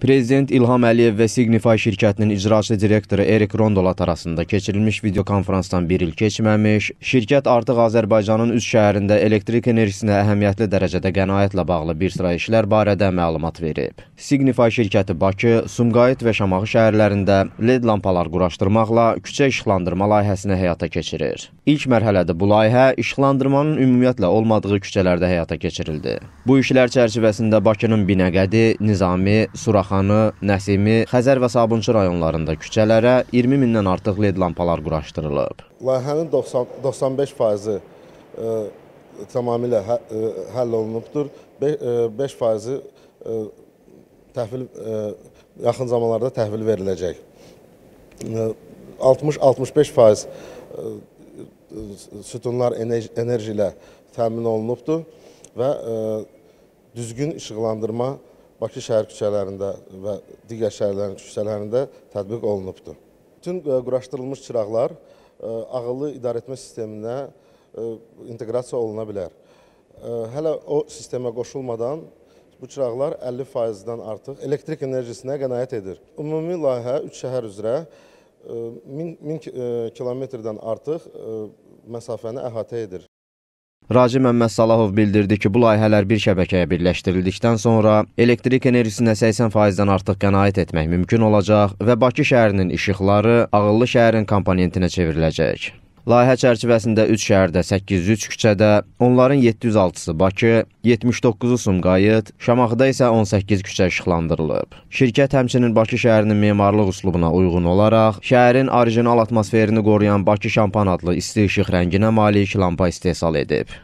Prezident İlham Əliyev və Signify şirkətinin icraçı direktoru Erik Rondolat arasında keçirilmiş videokonfransdan bir il keçməmiş, şirkət artıq Azərbaycanın üç şəhərində elektrik enerjisinə əhəmiyyətli dərəcədə qənaətlə bağlı bir sıra işlər barədə məlumat verib. Signify şirkəti Bakı, Sumqayıt və Şamaxı şəhərlərində LED lampalar quraşdırmaqla küçə işıqlandırma layihəsini həyata keçirir. İlk mərhələdə bu layihə işıqlandırmanın ümumiyyətlə olmadığı küçələrdə həyata keçirildi. Bu işlər çərçivəsində Bakının Binəqədi, Nizami, Surax Zəfərxanı, Nəsimi, Xəzər və Sabunçu rayonlarında küçələrə 20 mindən artıq led lampalar quraşdırılıb. Layihənin 90, 95 faizi e, tamamilə hə, ə, e, həll olunubdur. 5 e, faizi ə, təhvil ə, yaxın zamanlarda təhvil veriləcək. 60-65 faiz sütunlar enerji, enerji ilə təmin olunubdur və düzgün işıqlandırma Bakı şəhər küçələrində və digər şəhərlərin küçələrində tətbiq olunubdur. Bütün e, quraşdırılmış çıraqlar e, ağıllı idarəetmə sisteminə e, inteqrasiya oluna bilər. Hələ o sistemə qoşulmadan bu çıraqlar 50%-dən artıq elektrik enerjisinə qənaət edir. Ümumi layihə 3 şəhər üzrə 1000 kilometrdən artıq məsafəni əhatə edir. Raci Məmməd Salahov bildirdi ki, bu layihələr bir şəbəkəyə birləşdirildikdən sonra elektrik enerjisinə 80%-dən artıq qənaət etmək mümkün olacaq və Bakı şəhərinin işıqları ağıllı şəhərin komponentinə çevriləcək. Layihə çərçivəsində 3 şəhərdə 803 küçədə, onların 706-sı Bakı, 79-u Sumqayıt, Şamaxıda isə 18 küçə işıqlandırılıb. Şirkət həmçinin Bakı şəhərinin memarlıq üslubuna uyğun olaraq şəhərin orijinal atmosferini qoruyan Bakı şampan adlı isti işıq rənginə malik lampa istehsal edib.